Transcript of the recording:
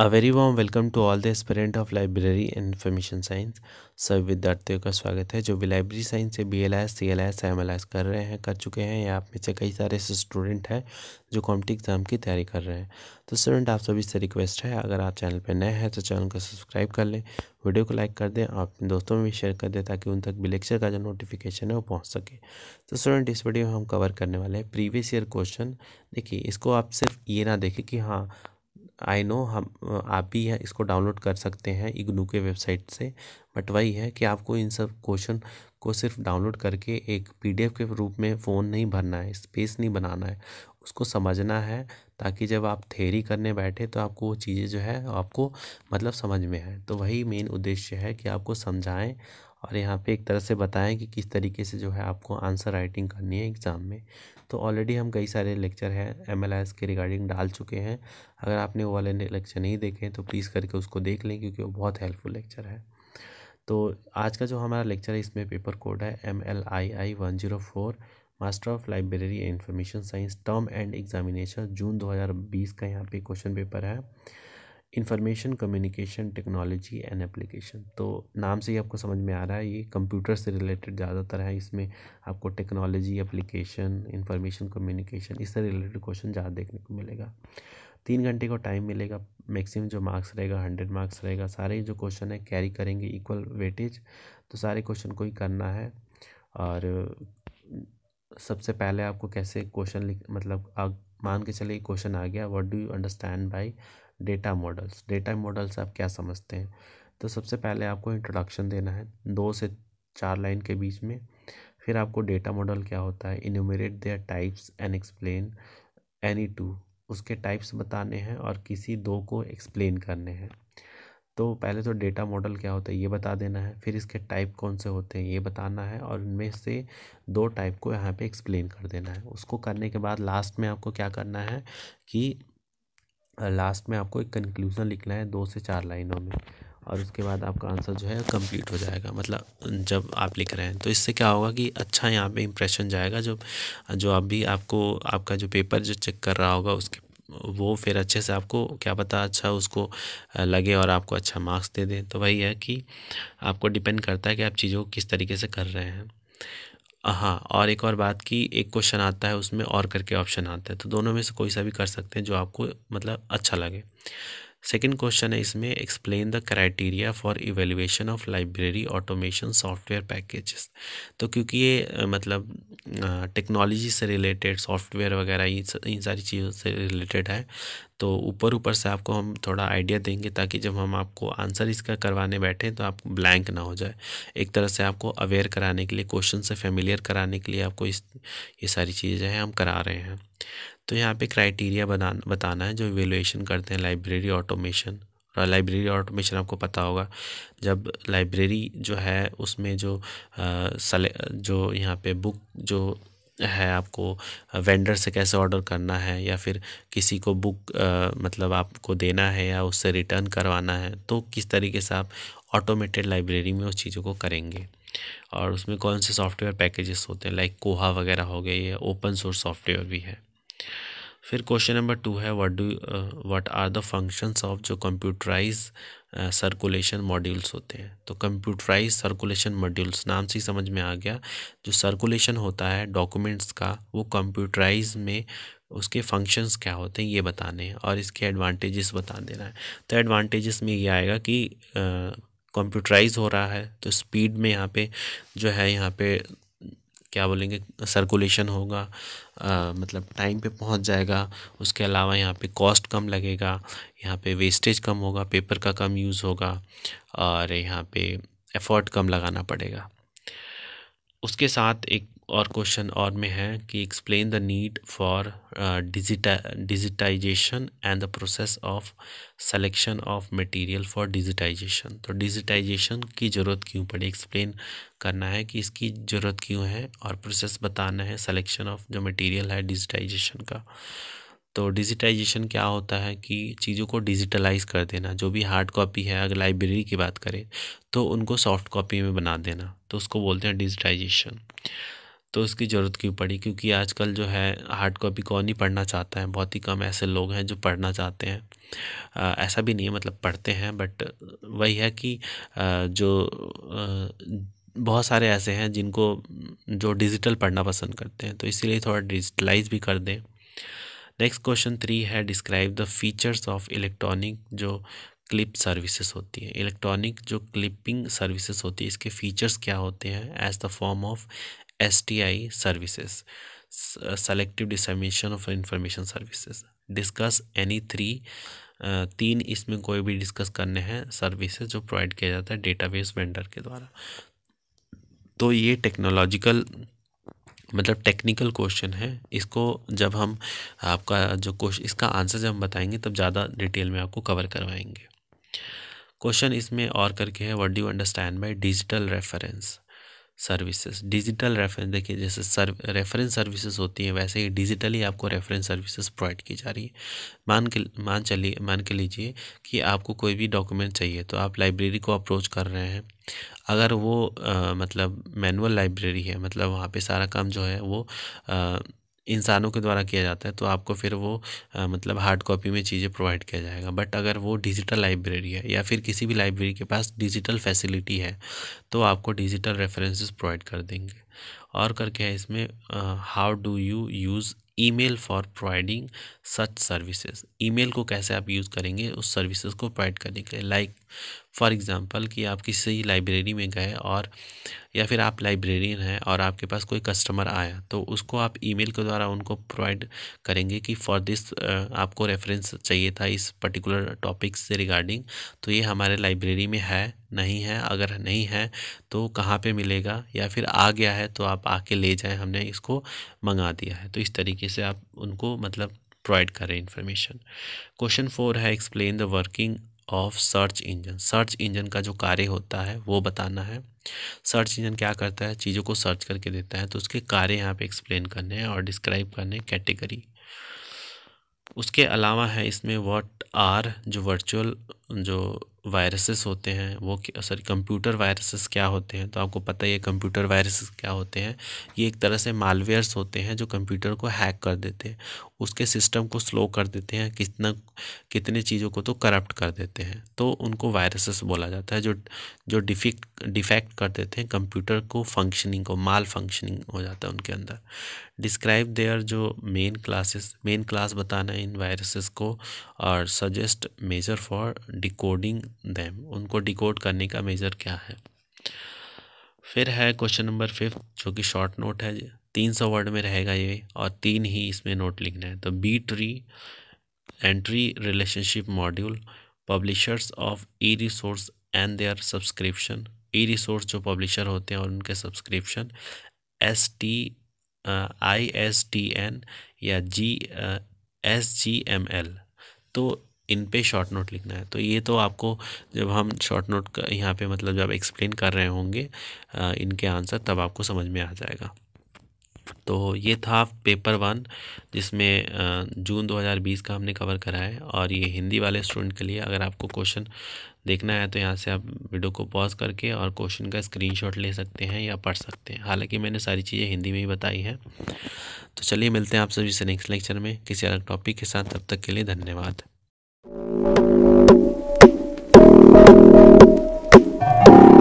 A very warm welcome to all the aspirant of library and information science सभी विद्यार्थियों का स्वागत है जो भी लाइब्रेरी साइंस से B L S C L S M L S कर रहे हैं कर चुके हैं या आप में से कई सारे स्टूडेंट हैं जो कॉम्पिटिव एग्जाम की तैयारी कर रहे हैं तो स्टूडेंट आप सभी से रिक्वेस्ट है अगर आप चैनल पर नए हैं तो चैनल को सब्सक्राइब कर लें वीडियो को लाइक कर दें और अपने दोस्तों में भी शेयर कर दें ताकि उन तक भी लेक्चर का जो नोटिफिकेशन है वो पहुँच सके तो स्टूडेंट इस वीडियो में हम कवर करने वाले हैं प्रीवियस ईयर क्वेश्चन देखिए इसको आप सिर्फ ये ना देखें कि हाँ आई नो हम आप भी इसको डाउनलोड कर सकते हैं इग्नू के वेबसाइट से बट वही है कि आपको इन सब क्वेश्चन को सिर्फ डाउनलोड करके एक पीडीएफ के रूप में फ़ोन नहीं भरना है स्पेस नहीं बनाना है उसको समझना है ताकि जब आप थेरी करने बैठे तो आपको वो चीज़ें जो है आपको मतलब समझ में आए तो वही मेन उद्देश्य है कि आपको समझाएं और यहाँ पे एक तरह से बताएं कि किस तरीके से जो है आपको आंसर राइटिंग करनी है एग्ज़ाम में तो ऑलरेडी हम कई सारे लेक्चर हैं एम के रिगार्डिंग डाल चुके हैं अगर आपने वो वाले लेक्चर नहीं देखे तो प्लीज़ करके उसको देख लें क्योंकि वो बहुत हेल्पफुल लेक्चर है तो आज का जो हमारा लेक्चर है इसमें पेपर कोड है M L I I one zero four master of library and information science term end examination June दो हज़ार बीस का यहाँ पे क्वेश्चन पेपर है information communication technology and application तो नाम से ही आपको समझ में आ रहा है ये कंप्यूटर से रिलेटेड ज़्यादातर है इसमें आपको टेक्नोलॉजी एप्लीकेशन इंफॉर्मेशन कम्युनिकेशन इससे रिलेटेड क्वेश्चन ज़्यादा देखने को मिलेगा तीन घंटे का टाइम मिलेगा मैक्सिमम जो मार्क्स रहेगा हंड्रेड मार्क्स रहेगा सारे जो क्वेश्चन है कैरी करेंगे इक्वल वेटेज तो सारे क्वेश्चन को ही करना है और सबसे पहले आपको कैसे क्वेश्चन लिख मतलब मान के चले क्वेश्चन आ गया what do you understand by data models data models आप क्या समझते हैं तो सबसे पहले आपको इंट्रोडक्शन देना है दो से चार लाइन के बीच में फिर आपको डेटा मॉडल क्या होता है enumerate their types and explain any two उसके टाइप्स बताने हैं और किसी दो को एक्सप्लेन करने हैं तो पहले तो डेटा मॉडल क्या होता है ये बता देना है फिर इसके टाइप कौन से होते हैं ये बताना है और इनमें से दो टाइप को यहाँ पे एक्सप्लेन कर देना है उसको करने के बाद लास्ट में आपको क्या करना है कि लास्ट में आपको एक कंक्लूज़न लिखना है दो से चार लाइनों में और उसके बाद आपका आंसर जो है कंप्लीट हो जाएगा मतलब जब आप लिख रहे हैं तो इससे क्या होगा कि अच्छा यहाँ पे इम्प्रेशन जाएगा जो जो आप भी आपको आपका जो पेपर जो चेक कर रहा होगा उसके वो फिर अच्छे से आपको क्या पता अच्छा उसको लगे और आपको अच्छा मार्क्स दे दें तो वही है कि आपको डिपेंड करता है कि आप चीज़ों को किस तरीके से कर रहे हैं हाँ और एक और बात की एक क्वेश्चन आता है उसमें और करके ऑप्शन आता है तो दोनों में से कोई सा भी कर सकते हैं जो आपको मतलब अच्छा लगे सेकेंड क्वेश्चन है इसमें explain the criteria for evaluation of library automation software packages तो क्योंकि ये मतलब टेक्नोलॉजी से रिलेटेड सॉफ्टवेयर वगैरह इन सारी चीज़ों से रिलेटेड है तो ऊपर ऊपर से आपको हम थोड़ा आइडिया देंगे ताकि जब हम आपको आंसर इसका करवाने बैठें तो आप ब्लैंक ना हो जाए एक तरह से आपको अवेयर कराने के लिए क्वेश्चन से फेमिलियर कराने के लिए आपको इस ये सारी चीज़ें हैं हम करा रहे हैं तो यहाँ पे क्राइटेरिया बना बताना है जो इवेलुएशन करते हैं लाइब्रेरी ऑटोमेशन और लाइब्रेरी ऑटोमेशन आपको पता होगा जब लाइब्रेरी जो है उसमें जो आ, सले जो यहाँ पे बुक जो है आपको वेंडर से कैसे ऑर्डर करना है या फिर किसी को बुक आ, मतलब आपको देना है या उससे रिटर्न करवाना है तो किस तरीके से आप ऑटोमेटेड लाइब्रेरी में उस चीज़ों को करेंगे और उसमें कौन से सॉफ्टवेयर पैकेजेस होते हैं लाइक कोहा वगैरह हो गई या ओपन सोर्स सॉफ्टवेयर भी है फिर क्वेश्चन नंबर टू है what do what are the functions of जो कंप्यूटराइज सर्कुलेशन मॉड्यूल्स होते हैं तो कंप्यूटराइज सर्कुलेशन मॉड्यूल्स नाम से ही समझ में आ गया जो सर्कुलेशन होता है डॉक्यूमेंट्स का वो कंप्यूटराइज में उसके फंक्शंस क्या होते हैं ये बताने हैं और इसके एडवांटेजेस बता देना है तो एडवांटेजेस में ये आएगा कि कंप्यूटराइज uh, हो रहा है तो स्पीड में यहाँ पे जो है यहाँ पे क्या बोलेंगे सर्कुलेशन होगा आ, मतलब टाइम पे पहुंच जाएगा उसके अलावा यहाँ पे कॉस्ट कम लगेगा यहाँ पे वेस्टेज कम होगा पेपर का कम यूज़ होगा और यहाँ पे एफर्ट कम लगाना पड़ेगा उसके साथ एक और क्वेश्चन और में है कि explain the need for digita digitisation and the process of selection of material for digitisation तो डिजिटाइजेशन की ज़रूरत क्यों पड़ी एक्सप्लेन करना है कि इसकी ज़रूरत क्यों है और प्रोसेस बताना है सेलेक्शन ऑफ जो मटेरियल है डिजिटाइजेशन का तो डिजिटाइजेशन क्या होता है कि चीज़ों को डिजिटलाइज कर देना जो भी हार्ड कॉपी है अगर लाइब्रेरी की बात करें तो उनको सॉफ्ट कॉपी में बना देना तो उसको बोलते हैं डिजिटाइजेशन तो उसकी ज़रूरत क्यों पड़ी क्योंकि आजकल जो है हार्ड कॉपी कौन ही पढ़ना चाहता है बहुत ही कम ऐसे लोग हैं जो पढ़ना चाहते हैं आ, ऐसा भी नहीं है मतलब पढ़ते हैं बट वही है कि आ, जो आ, बहुत सारे ऐसे हैं जिनको जो डिजिटल पढ़ना पसंद करते हैं तो इसीलिए थोड़ा डिजिटलाइज भी कर दें नेक्स्ट क्वेश्चन थ्री है describe the features of electronic जो क्लिप सर्विसेज होती है इलेक्ट्रॉनिक जो क्लिपिंग सर्विसेज होती है इसके फीचर्स क्या होते हैं as the form of I services selective dissemination of information services discuss any three तीन इसमें कोई भी डिस्कस करने हैं सर्विसेज जो प्रोवाइड किया जाता है डेटाबेस वेंडर के द्वारा तो ये टेक्नोलॉजिकल मतलब टेक्निकल क्वेश्चन है इसको जब हम आपका जो क्वेश्चन इसका आंसर जब हम बताएंगे तब ज़्यादा डिटेल में आपको कवर करवाएंगे क्वेश्चन इसमें और करके है what do understand by digital reference services digital reference देखिए जैसे सर्व रेफरेंस सर्विसेज होती हैं वैसे ही डिजिटली आपको रेफरेंस सर्विसेज प्रोवाइड की जा रही है मान के मान चलिए मान के लीजिए कि आपको कोई भी डॉक्यूमेंट चाहिए तो आप लाइब्रेरी को अप्रोच कर रहे हैं अगर वो आ, मतलब मैनुअल लाइब्रेरी है मतलब वहाँ पे सारा काम जो है वो आ, इंसानों के द्वारा किया जाता है तो आपको फिर वो आ, मतलब हार्ड कॉपी में चीज़ें प्रोवाइड किया जाएगा बट अगर वो डिजिटल लाइब्रेरी है या फिर किसी भी लाइब्रेरी के पास डिजिटल फैसिलिटी है तो आपको डिजिटल रेफरेंसेस प्रोवाइड कर देंगे और करके है इसमें how do you use email for providing such services email को कैसे आप यूज़ करेंगे उस सर्विसेज को प्रोवाइड करने के लिए लाइक फॉर एग्ज़ाम्पल कि आप किसी लाइब्रेरी में गए और या फिर आप लाइब्रेरियन हैं और आपके पास कोई कस्टमर आया तो उसको आप ईमेल के द्वारा उनको प्रोवाइड करेंगे कि फॉर दिस आपको रेफरेंस चाहिए था इस पर्टिकुलर टॉपिक से रिगार्डिंग तो ये हमारे लाइब्रेरी में है नहीं है अगर नहीं है तो कहाँ पे मिलेगा या फिर आ गया है तो आप आके ले जाए हमने इसको मंगा दिया है तो इस तरीके से आप उनको मतलब प्रोवाइड करें इन्फॉर्मेशन क्वेश्चन फोर है explain the working of search engine search engine का जो कार्य होता है वो बताना है सर्च इंजन क्या करता है चीज़ों को सर्च करके देता है तो उसके कार्य यहाँ पे एक्सप्लेन करने हैं और डिस्क्राइब करने हैं कैटेगरी उसके अलावा है इसमें व्हाट आर जो वर्चुअल जो वायरसेस होते हैं वो सॉरी कंप्यूटर वायरसेस क्या होते हैं तो आपको पता ही है कंप्यूटर वायरसेस क्या होते हैं ये एक तरह से मालवेयर्स होते हैं जो कंप्यूटर को हैक कर देते हैं उसके सिस्टम को स्लो कर देते हैं कितना कितने चीज़ों को तो करप्ट कर देते हैं तो उनको वायरसेस बोला जाता है जो जो डिफिक डिफेक्ट कर देते हैं कंप्यूटर को फंक्शनिंग को माल फंक्शनिंग हो जाता है उनके अंदर डिस्क्राइब देयर जो मेन क्लासेस मेन क्लास बताना है इन वायरसेस को और suggest measure for decoding them उनको डिकोड करने का मेज़र क्या है फिर है क्वेश्चन नंबर फिफ्थ जो कि शॉर्ट नोट है तीन सौ वर्ड में रहेगा ये और तीन ही इसमें नोट लिखना है तो B tree entry relationship module publishers of e resource and their subscription e resource जो पब्लिशर होते हैं और उनके subscription S T I S T N या G S G M L तो इन पे शॉर्ट नोट लिखना है तो ये तो आपको जब हम शॉर्ट नोट यहाँ पे मतलब जब एक्सप्लेन कर रहे होंगे इनके आंसर तब आपको समझ में आ जाएगा तो ये था पेपर वन जिसमें जून 2020 का हमने कवर करा है और ये हिंदी वाले स्टूडेंट के लिए अगर आपको क्वेश्चन देखना है तो यहाँ से आप वीडियो को पॉज करके और क्वेश्चन का स्क्रीनशॉट ले सकते हैं या पढ़ सकते हैं हालांकि मैंने सारी चीज़ें हिंदी में ही बताई हैं तो चलिए मिलते हैं आप सभी से नेक्स्ट लेक्चर में किसी अलग टॉपिक के साथ तब तक के लिए धन्यवाद Thank you.